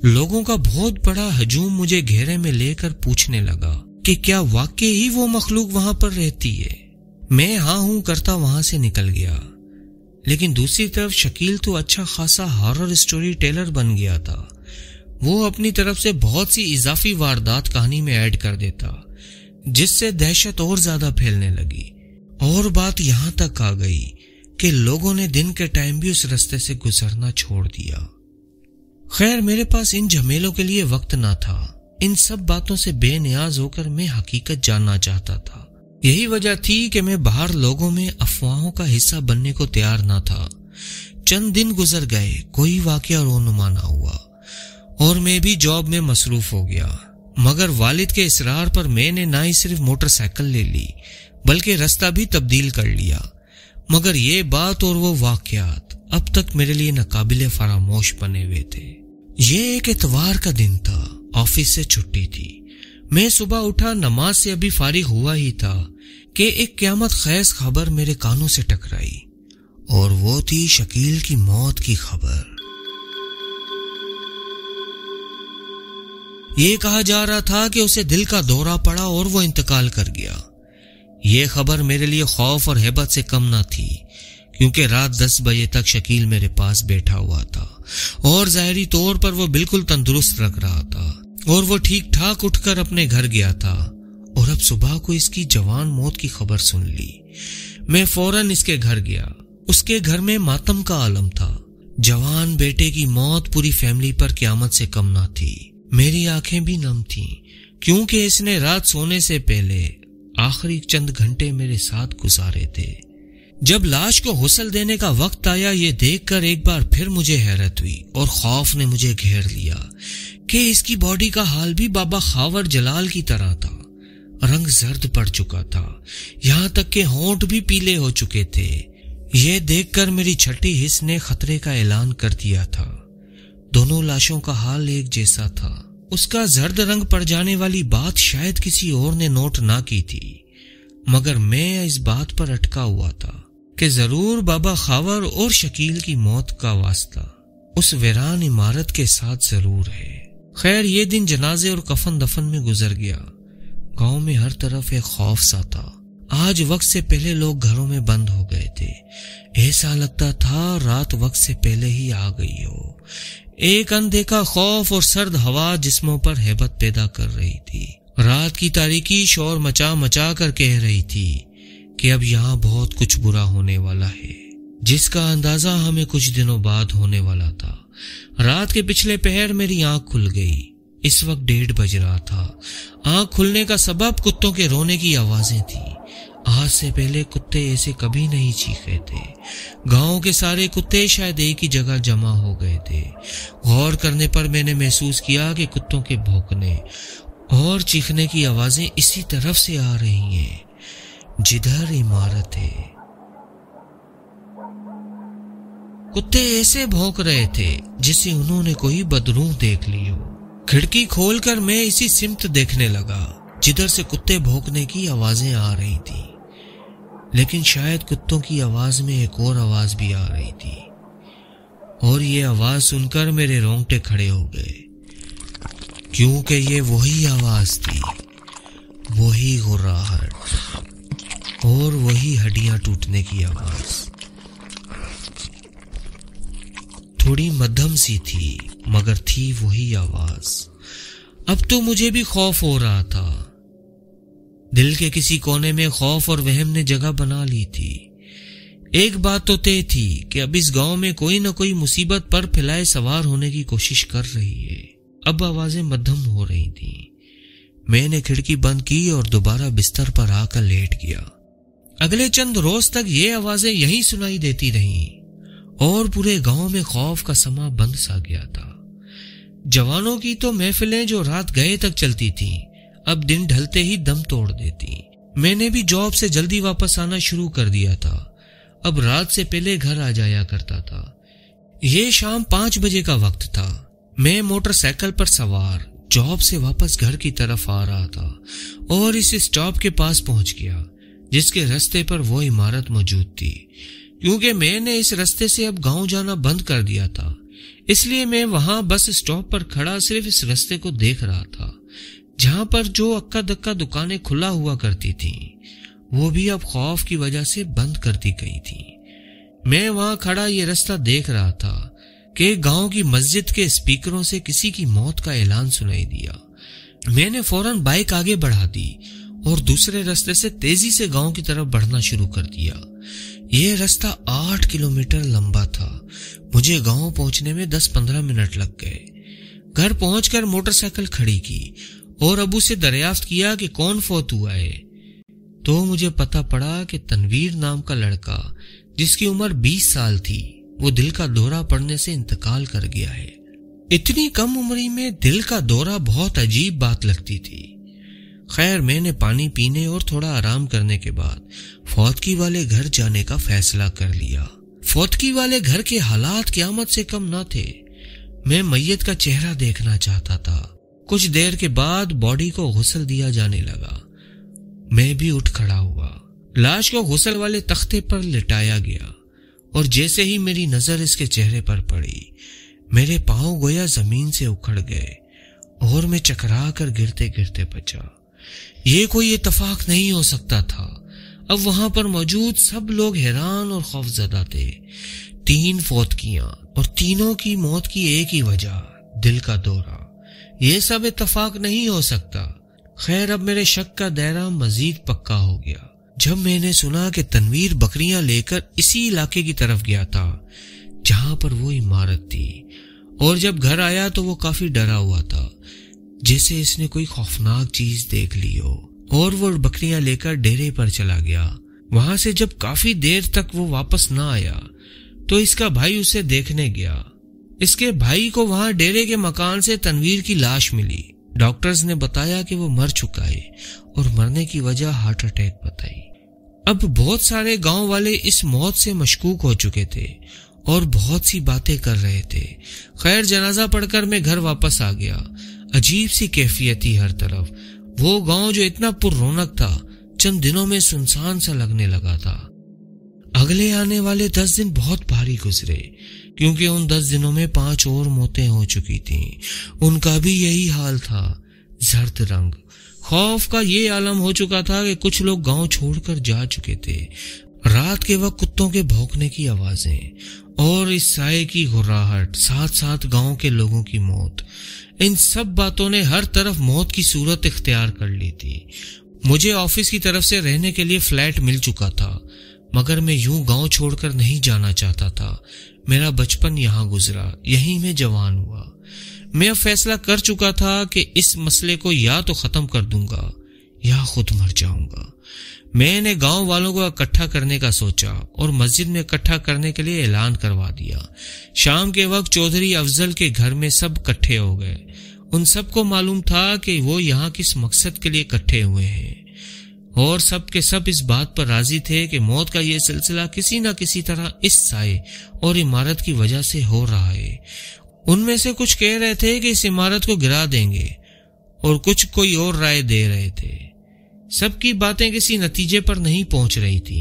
लोगों का बहुत बड़ा हजूम मुझे घेरे में लेकर पूछने लगा कि क्या वाकई ही वो मखलूक वहां पर रहती है मैं हाँ हूं करता वहां से निकल गया लेकिन दूसरी तरफ शकील तो अच्छा खासा हॉरर स्टोरी टेलर बन गया था वो अपनी तरफ से बहुत सी इजाफी वारदात कहानी में ऐड कर देता जिससे दहशत और ज्यादा फैलने लगी और बात यहां तक आ गई कि लोगों ने दिन के टाइम भी उस रास्ते से गुजरना छोड़ दिया खैर मेरे पास इन झमेलों के लिए वक्त ना था इन सब बातों से बेनियाज होकर मैं हकीकत जानना चाहता था यही वजह थी कि मैं बाहर लोगों में अफवाहों का हिस्सा बनने को तैयार ना था चंद दिन गुजर गए कोई वाक्य रोनुमा ना हुआ और मैं भी जॉब में मसरूफ हो गया मगर वालिद के इसरार पर मैंने ना ही सिर्फ मोटरसाइकिल ले ली बल्कि रास्ता भी तब्दील कर लिया मगर ये बात और वो वाकयात अब तक मेरे लिए नाकाबिल फरामोश बने हुए थे ये एक इतवार का दिन था ऑफिस से छुट्टी थी मैं सुबह उठा नमाज से अभी फारिग हुआ ही था कि एक क्यामत खैस खबर मेरे कानों से टकराई और वो थी शकील की मौत की खबर ये कहा जा रहा था कि उसे दिल का दौरा पड़ा और वो इंतकाल कर गया ये खबर मेरे लिए खौफ और हेबत से कम ना थी क्योंकि रात दस बजे तक शकील मेरे पास बैठा हुआ था और ज़ाहरी तौर पर वो बिल्कुल तंदुरुस्त लग रहा था और वो ठीक ठाक उठकर अपने घर गया था और अब सुबह को इसकी जवान मौत की खबर सुन ली मैं फौरन इसके घर गया उसके घर में मातम का आलम था जवान बेटे की मौत पूरी फैमिली पर क्यामत से कम ना थी मेरी आंखें भी नम थी क्योंकि इसने रात सोने से पहले आखिरी चंद घंटे मेरे साथ गुजारे थे जब लाश को हुसल देने का वक्त आया ये देखकर एक बार फिर मुझे हैरत हुई और खौफ ने मुझे घेर लिया कि इसकी बॉडी का हाल भी बाबा खावर जलाल की तरह था रंग जर्द पड़ चुका था यहां तक के होंठ भी पीले हो चुके थे यह देखकर मेरी छठी हिस्स ने खतरे का ऐलान कर दिया था दोनों लाशों का हाल एक जैसा था उसका जर्द रंग पड़ जाने वाली बात शायद किसी और ने नोट ना की थी मगर मैं इस बात पर अटका हुआ था कि जरूर बाबा खावर और शकील की मौत का वास्ता उस वीरान इमारत के साथ जरूर है खैर ये दिन जनाजे और कफन दफन में गुजर गया गांव में हर तरफ एक खौफ सा था आज वक्त से पहले लोग घरों में बंद हो गए थे ऐसा लगता था रात वक्त से पहले ही आ गई हो एक अनदेखा खौफ और सर्द हवा जिस्मों पर हैबत पैदा कर रही थी रात की तारीकी शोर मचा मचा कर कह रही थी कि अब यहाँ बहुत कुछ बुरा होने वाला है जिसका अंदाजा हमें कुछ दिनों बाद होने वाला था रात के पिछले पहर मेरी आंख खुल गई इस वक्त डेढ़ बज रहा था आंख खुलने का सबब कुत्तों के रोने की आवाजें थी आज से पहले कुत्ते ऐसे कभी नहीं चीखे थे गांव के सारे कुत्ते शायद एक ही जगह जमा हो गए थे गौर करने पर मैंने महसूस किया कि कुत्तों के भौंकने और चीखने की आवाजें इसी तरफ से आ रही हैं जिधर इमारत है कुत्ते ऐसे भौंक रहे थे जिसे उन्होंने कोई बदरू देख ली हो खिड़की खोलकर मैं इसी सिमत देखने लगा जिधर से कुत्ते भौंकने की आवाजें आ रही थी लेकिन शायद कुत्तों की आवाज में एक और आवाज भी आ रही थी और ये आवाज सुनकर मेरे रोंगटे खड़े हो गए क्योंकि ये वही आवाज थी वही गुर्राहट और वही हड्डियां टूटने की आवाज थोड़ी मध्यम सी थी मगर थी वही आवाज अब तो मुझे भी खौफ हो रहा था दिल के किसी कोने में खौफ और वहम ने जगह बना ली थी एक बात तो तय थी कि अब इस गांव में कोई ना कोई मुसीबत पर फैलाए सवार होने की कोशिश कर रही है अब आवाजें मध्यम हो रही थी मैंने खिड़की बंद की और दोबारा बिस्तर पर आकर लेट गया अगले चंद रोज तक ये आवाजें यहीं सुनाई देती रहीं और पूरे गांव में खौफ का समा बंद सा गया था जवानों की तो महफिलें जो रात गए तक चलती थीं, अब दिन ढलते ही दम तोड़ देती मैंने भी जॉब से जल्दी वापस आना शुरू कर दिया था अब रात से पहले घर आ जाया करता था ये शाम पांच बजे का वक्त था मैं मोटरसाइकिल पर सवार जॉब से वापस घर की तरफ आ रहा था और इस स्टॉप के पास पहुंच गया जिसके रास्ते पर वो इमारत मौजूद थी क्योंकि मैंने इस रस्ते से अब गांव जाना बंद कर दिया था इसलिए मैं वहां बस स्टॉप पर खड़ा सिर्फ इस रस्ते को देख रहा था जहां पर जो अक्का दक्का दुकानें खुला हुआ करती थीं, वो भी अब खौफ की वजह से बंद कर दी गई थी मैं वहां खड़ा ये रास्ता देख रहा था कि गांव की मस्जिद के स्पीकरों से किसी की मौत का ऐलान सुनाई दिया मैंने फौरन बाइक आगे बढ़ा दी और दूसरे रास्ते से तेजी से गांव की तरफ बढ़ना शुरू कर दिया यह रास्ता आठ किलोमीटर लंबा था मुझे गांव पहुंचने में दस पंद्रह मिनट लग गए घर पहुंचकर मोटरसाइकिल खड़ी की और अबू से दरियाफ्त किया कि कौन फौत हुआ है तो मुझे पता पड़ा कि तनवीर नाम का लड़का जिसकी उम्र बीस साल थी वो दिल का दौरा पड़ने से इंतकाल कर गया है इतनी कम उम्री में दिल का दौरा बहुत अजीब बात लगती थी खैर मैंने पानी पीने और थोड़ा आराम करने के बाद फौतकी वाले घर जाने का फैसला कर लिया फौतकी वाले घर के हालात क्यामत से कम ना थे मैं मैयत का चेहरा देखना चाहता था कुछ देर के बाद बॉडी को गुसल दिया जाने लगा मैं भी उठ खड़ा हुआ लाश को गुसल वाले तख्ते पर लिटाया गया और जैसे ही मेरी नजर इसके चेहरे पर पड़ी मेरे पांव गोया जमीन से उखड़ गए और मैं चकरा कर गिरते गिरते बचा ये कोई इतफाक नहीं हो सकता था अब वहां पर मौजूद सब लोग हैरान और खौफजदा थे तीन फौतकियां और तीनों की मौत की एक ही वजह दिल का दौरा ये सब इतफाक नहीं हो सकता खैर अब मेरे शक का दायरा मजीद पक्का हो गया जब मैंने सुना कि तनवीर बकरियां लेकर इसी इलाके की तरफ गया था जहां पर वो इमारत थी और जब घर आया तो वो काफी डरा हुआ था जैसे इसने कोई खौफनाक चीज देख ली हो और वो बकरियां लेकर डेरे पर चला गया वहां से जब काफी देर तक वो वापस ना आया तो इसका भाई उसे देखने गया इसके भाई को वहां डेरे के मकान से तनवीर की लाश मिली डॉक्टर्स ने बताया कि वो मर चुका है और मरने की वजह हार्ट अटैक बताई अब बहुत सारे गांव वाले इस मौत से मशकूक हो चुके थे और बहुत सी बातें कर रहे थे खैर जनाजा पढ़कर मैं घर वापस आ गया अजीब सी कैफियत थी हर तरफ वो गांव जो इतना पुर रौनक था चंद दिनों में सुनसान सा लगने लगा था अगले आने वाले दस दिन बहुत भारी गुजरे क्योंकि उन दस दिनों में पांच और मौतें हो चुकी थीं। उनका भी यही हाल था जर्द रंग खौफ का ये आलम हो चुका था कि कुछ लोग गांव छोड़कर जा चुके थे रात के वक्त कुत्तों के भौंकने की आवाजें और इस साय की घुराहट साथ साथ गांव के लोगों की मौत इन सब बातों ने हर तरफ मौत की सूरत इख्तियार कर ली थी मुझे ऑफिस की तरफ से रहने के लिए फ्लैट मिल चुका था मगर मैं यूं गांव छोड़कर नहीं जाना चाहता था मेरा बचपन यहां गुजरा यहीं मैं जवान हुआ मैं अब फैसला कर चुका था कि इस मसले को या तो खत्म कर दूंगा या खुद मर जाऊंगा मैंने गांव वालों को इकट्ठा करने का सोचा और मस्जिद में इकट्ठा करने के लिए ऐलान करवा दिया शाम के वक्त चौधरी अफजल के घर में सब इकट्ठे हो गए उन सबको मालूम था कि वो यहाँ किस मकसद के लिए इकट्ठे हुए हैं और सब के सब इस बात पर राजी थे कि मौत का यह सिलसिला किसी न किसी तरह इस साए और इमारत की वजह से हो रहा है उनमें से कुछ कह रहे थे कि इस इमारत को गिरा देंगे और कुछ कोई और राय दे रहे थे सबकी बातें किसी नतीजे पर नहीं पहुंच रही थी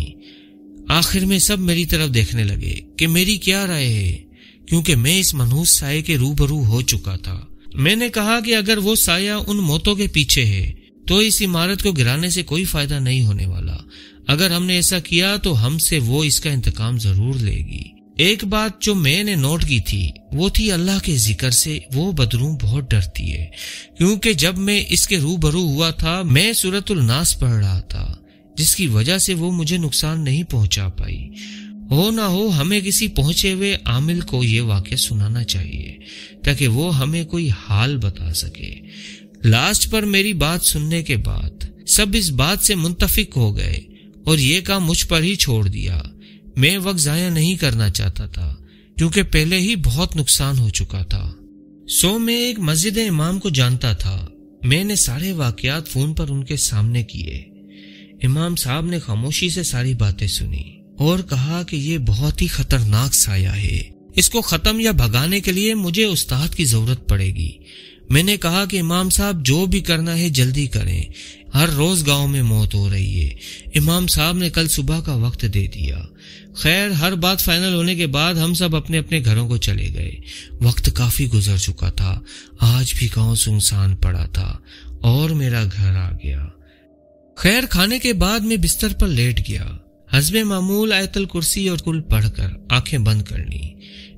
आखिर में सब मेरी तरफ देखने लगे कि मेरी क्या राय है क्योंकि मैं इस मनहूस साय के रूबरू हो चुका था मैंने कहा कि अगर वो साया उन मौतों के पीछे है तो इस इमारत को गिराने से कोई फायदा नहीं होने वाला अगर हमने ऐसा किया तो हमसे वो इसका इंतकाम जरूर लेगी एक बात जो मैंने नोट की थी वो थी अल्लाह के जिक्र से वो बदरू बहुत डरती है क्योंकि जब मैं इसके रूबरू हुआ था मैं सूरतुल नास पढ़ रहा था जिसकी वजह से वो मुझे नुकसान नहीं पहुंचा पाई हो ना हो हमें किसी पहुंचे हुए आमिल को ये वाक्य सुनाना चाहिए ताकि वो हमें कोई हाल बता सके लास्ट पर मेरी बात सुनने के बाद सब इस बात से मुंतफिक हो गए और ये काम मुझ पर ही छोड़ दिया मैं वक्त जाया नहीं करना चाहता था क्योंकि पहले ही बहुत नुकसान हो चुका था सो मैं एक मस्जिद इमाम को जानता था मैंने सारे वाकयात फोन पर उनके सामने किए इमाम साहब ने खामोशी से सारी बातें सुनी और कहा कि ये बहुत ही खतरनाक साया है इसको खत्म या भगाने के लिए मुझे उस्ताद की जरूरत पड़ेगी मैंने कहा कि इमाम साहब जो भी करना है जल्दी करें हर रोज गांव में मौत हो रही है इमाम साहब ने कल सुबह का वक्त दे दिया खैर हर बात फाइनल होने के बाद हम सब अपने अपने घरों को चले गए वक्त काफी गुजर चुका था आज भी गांव सुनसान पड़ा था और मेरा घर आ गया खैर खाने के बाद मैं बिस्तर पर लेट गया हजबे मामूल आयतल कुर्सी और कुल पढ़कर आंखें बंद कर ली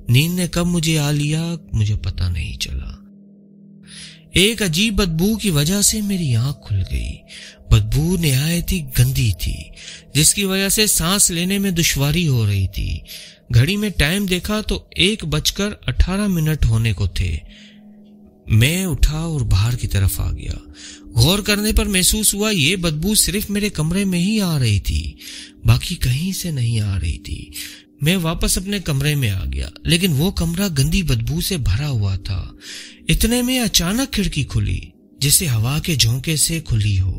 नींद ने कब मुझे आ लिया मुझे पता नहीं चला एक अजीब बदबू की वजह से मेरी आंख खुल गई बदबू नहायत ही गंदी थी जिसकी वजह से सांस लेने में दुश्वारी हो रही थी घड़ी में टाइम देखा तो एक बजकर अठारह मिनट होने को थे मैं उठा और बाहर की तरफ आ गया गौर करने पर महसूस हुआ ये बदबू सिर्फ मेरे कमरे में ही आ रही थी बाकी कहीं से नहीं आ रही थी मैं वापस अपने कमरे में आ गया लेकिन वो कमरा गंदी बदबू से भरा हुआ था इतने में अचानक खिड़की खुली जिसे हवा के झोंके से खुली हो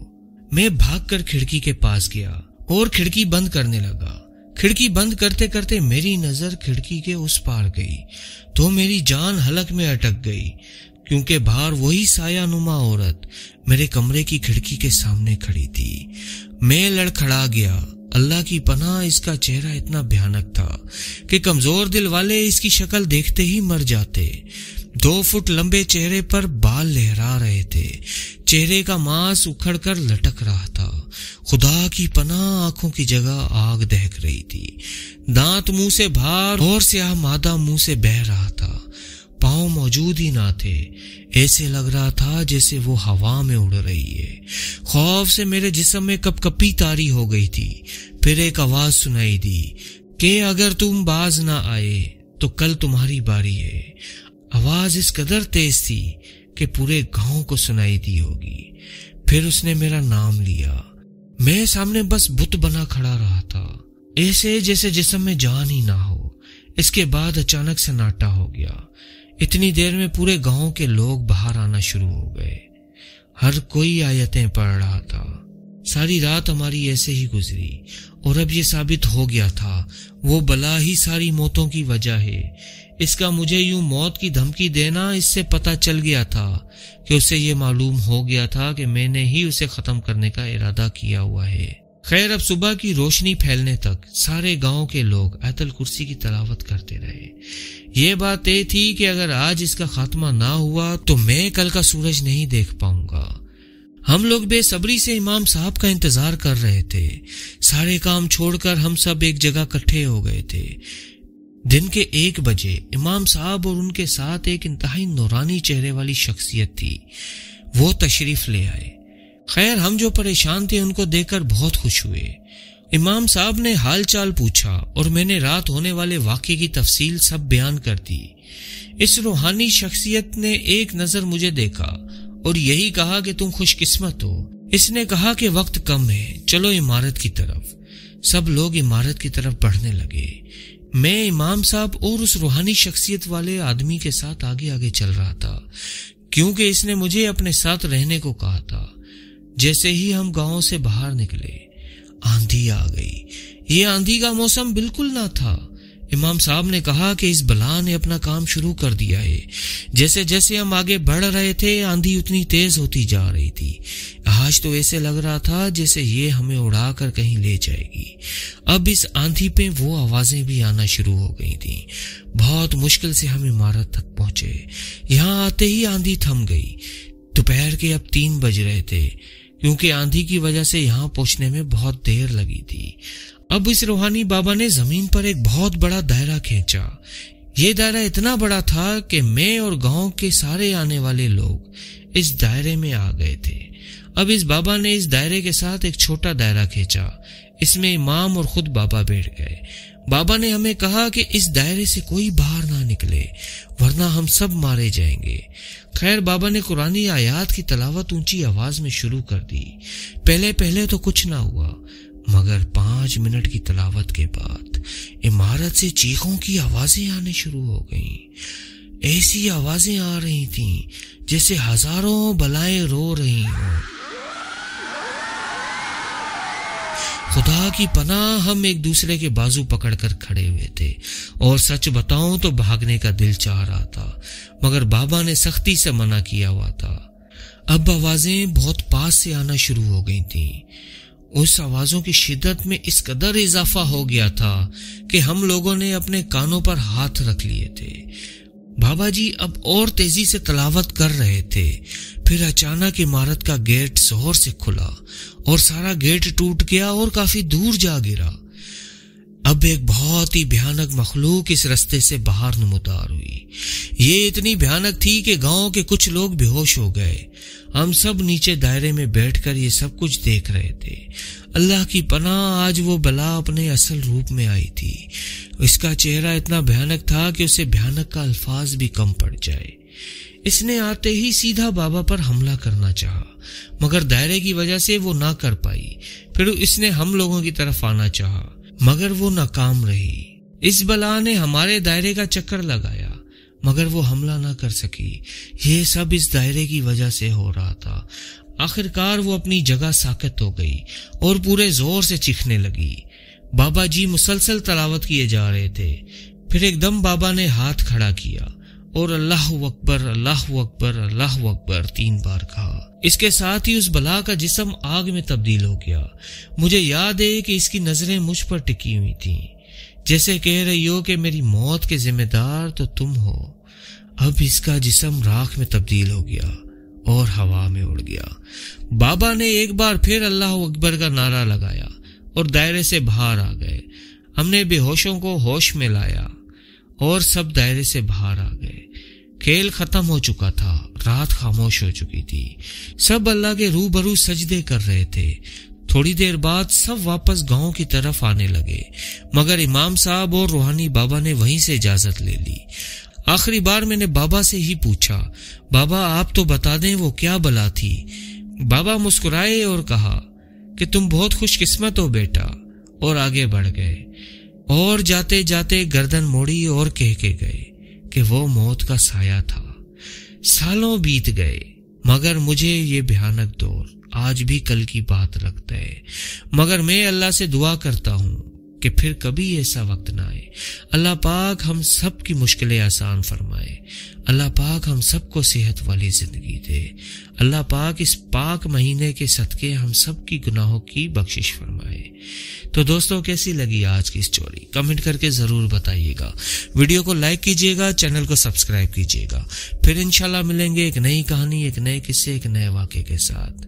मैं भागकर खिड़की के पास गया और खिड़की बंद करने लगा खिड़की बंद करते करते मेरी नजर खिड़की के उस पार गई तो मेरी जान हलक में अटक गई क्योंकि बाहर वही साया नुमा औरत मेरे कमरे की खिड़की के सामने खड़ी थी मैं लड़खड़ा गया अल्लाह की पनाह इसका चेहरा इतना भयानक था कि कमजोर दिल वाले इसकी शक्ल देखते ही मर जाते दो फुट लंबे चेहरे पर बाल लहरा रहे थे चेहरे का मांस उखड़ कर लटक रहा था खुदा की पना आंखों की जगह आग दहक रही थी दांत मुंह से भार और स्याह मादा मुंह से बह रहा था पांव मौजूद ही ना थे ऐसे लग रहा था जैसे वो हवा में उड़ रही है खौफ से मेरे जिसम में कपकपी तारी हो गई थी फिर एक आवाज सुनाई दी कि अगर तुम बाज ना आए तो कल तुम्हारी बारी है आवाज इस कदर तेज थी कि पूरे गांव को सुनाई दी होगी फिर उसने मेरा नाम लिया मैं सामने बस बुत बना खड़ा रहा था ऐसे जैसे जिसम में जान ही ना हो इसके बाद अचानक सन्नाटा हो गया इतनी देर में पूरे गांव के लोग बाहर आना शुरू हो गए हर कोई आयतें पढ़ रहा था सारी रात हमारी ऐसे ही गुजरी और अब ये साबित हो गया था वो बला ही सारी मौतों की वजह है इसका मुझे यूं मौत की धमकी देना इससे पता चल गया था कि उसे ये मालूम हो गया था कि मैंने ही उसे खत्म करने का इरादा किया हुआ है खैर अब सुबह की रोशनी फैलने तक सारे गांव के लोग ऐतल कुर्सी की तलावत करते रहे ये बात तय थी कि अगर आज इसका खात्मा ना हुआ तो मैं कल का सूरज नहीं देख पाऊंगा हम लोग बेसब्री से इमाम साहब का इंतजार कर रहे थे सारे काम छोड़कर हम सब एक जगह इकट्ठे हो गए थे दिन के एक बजे इमाम साहब और उनके साथ एक इंतहाई नौरानी चेहरे वाली शख्सियत थी वो तशरीफ ले आए खैर हम जो परेशान थे उनको देखकर बहुत खुश हुए इमाम साहब ने हाल चाल पूछा और मैंने रात होने वाले वाक्य की तफसील सब बयान कर दी इस रूहानी शख्सियत ने एक नजर मुझे देखा और यही कहा कि तुम खुशकिस्मत हो इसने कहा कि वक्त कम है चलो इमारत की तरफ सब लोग इमारत की तरफ बढ़ने लगे मैं इमाम साहब और उस रूहानी शख्सियत वाले आदमी के साथ आगे आगे चल रहा था क्योंकि इसने मुझे अपने साथ रहने को कहा था जैसे ही हम गांव से बाहर निकले आंधी आ गई ये आंधी का मौसम बिल्कुल ना था इमाम साहब ने कहा कि इस बला ने अपना काम शुरू कर दिया है जैसे जैसे हम आगे बढ़ रहे थे आंधी उतनी तेज होती जा रही थी आज तो ऐसे लग रहा था जैसे ये हमें उड़ा कर कहीं ले जाएगी अब इस आंधी पे वो आवाजें भी आना शुरू हो गई थी बहुत मुश्किल से हम इमारत तक पहुंचे यहाँ आते ही आंधी थम गई दोपहर के अब तीन बज रहे थे क्योंकि आंधी की वजह से यहाँ पहुंचने में बहुत देर लगी थी अब इस रूहानी बाबा ने जमीन पर एक बहुत बड़ा दायरा खींचा ये दायरा इतना बड़ा था कि मैं और गांव के सारे आने वाले लोग इस दायरे में आ गए थे अब इस बाबा ने इस दायरे के साथ एक छोटा दायरा खींचा इसमें इमाम और खुद बाबा बैठ गए बाबा ने हमें कहा कि इस दायरे से कोई बाहर ना निकले वरना हम सब मारे जाएंगे खैर बाबा ने कुरानी आयात की तलावत ऊंची आवाज में शुरू कर दी पहले पहले तो कुछ ना हुआ मगर पांच मिनट की तलावत के बाद इमारत से चीखों की आवाजें आने शुरू हो गईं। ऐसी आवाजें आ रही थीं जैसे हजारों बलाएं रो रही हों खुदा की पनाह हम एक दूसरे के बाजू पकड़कर खड़े हुए थे और सच बताऊं तो भागने का दिल चाह रहा था मगर बाबा ने सख्ती से मना किया हुआ था अब आवाजें बहुत पास से आना शुरू हो गई थीं उस आवाजों की शिद्दत में इस कदर इजाफा हो गया था कि हम लोगों ने अपने कानों पर हाथ रख लिए थे बाबा जी अब और तेजी से तलावत कर रहे थे फिर अचानक इमारत का गेट जोर से खुला और सारा गेट टूट गया और काफी दूर जा गिरा अब एक बहुत ही भयानक मखलूक इस रस्ते से बाहर नमोदार हुई ये इतनी भयानक थी कि गांव के कुछ लोग बेहोश हो गए हम सब नीचे दायरे में बैठकर ये सब कुछ देख रहे थे अल्लाह की पनाह आज वो बला अपने असल रूप में आई थी इसका चेहरा इतना भयानक था कि उसे भयानक का अल्फाज भी कम पड़ जाए इसने आते ही सीधा बाबा पर हमला करना चाहा मगर दायरे की वजह से वो ना कर पाई फिर इसने हम लोगों की तरफ आना चाहा मगर वो नाकाम रही इस बला ने हमारे दायरे का चक्कर लगाया मगर वो हमला ना कर सकी ये सब इस दायरे की वजह से हो रहा था आखिरकार वो अपनी जगह साकत हो गई और पूरे जोर से चीखने लगी बाबा जी मुसलसल तलावत किए जा रहे थे फिर एकदम बाबा ने हाथ खड़ा किया और अल्लाह अकबर अल्लाह अकबर अल्लाह अकबर तीन बार कहा इसके साथ ही उस बला का जिसम आग में तब्दील हो गया मुझे याद है कि इसकी नजरें मुझ पर टिकी हुई थी जैसे कह रही हो कि मेरी मौत के जिम्मेदार तो तुम हो अब इसका जिसम राख में तब्दील हो गया और हवा में उड़ गया बाबा ने एक बार फिर अल्लाह अकबर का नारा लगाया और दायरे से बाहर आ गए हमने बेहोशों को होश में लाया और सब दायरे से बाहर आ गए खेल खत्म हो चुका था रात खामोश हो चुकी थी सब अल्लाह के रूबरू सजदे कर रहे थे थोड़ी देर बाद सब वापस गांव की तरफ आने लगे मगर इमाम साहब और रूहानी बाबा ने वहीं से इजाजत ले ली आखिरी बार मैंने बाबा से ही पूछा बाबा आप तो बता दें वो क्या बला थी बाबा मुस्कुराए और कहा कि तुम बहुत खुशकिस्मत हो बेटा और आगे बढ़ गए और जाते जाते गर्दन मोड़ी और कह के गए कि वो मौत का साया था सालों बीत गए मगर मुझे ये भयानक दौर आज भी कल की बात रखता है मगर मैं अल्लाह से दुआ करता हूं कि फिर कभी ऐसा वक्त ना आए अल्लाह पाक हम सब की मुश्किलें आसान फरमाए अल्लाह पाक हम सबको सेहत वाली ज़िंदगी दे अल्लाह पाक इस पाक महीने के सदक़े हम सब की गुनाहों की बख्शिश फरमाए तो दोस्तों कैसी लगी आज की स्टोरी कमेंट करके ज़रूर बताइएगा वीडियो को लाइक कीजिएगा चैनल को सब्सक्राइब कीजिएगा फिर इंशाल्लाह मिलेंगे एक नई कहानी एक नए किस्से एक नए वाक्य के साथ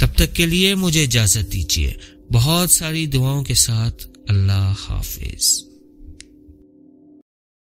तब तक के लिए मुझे इजाज़त दीजिए बहुत सारी दुआओं के साथ अल्लाह हाफिज़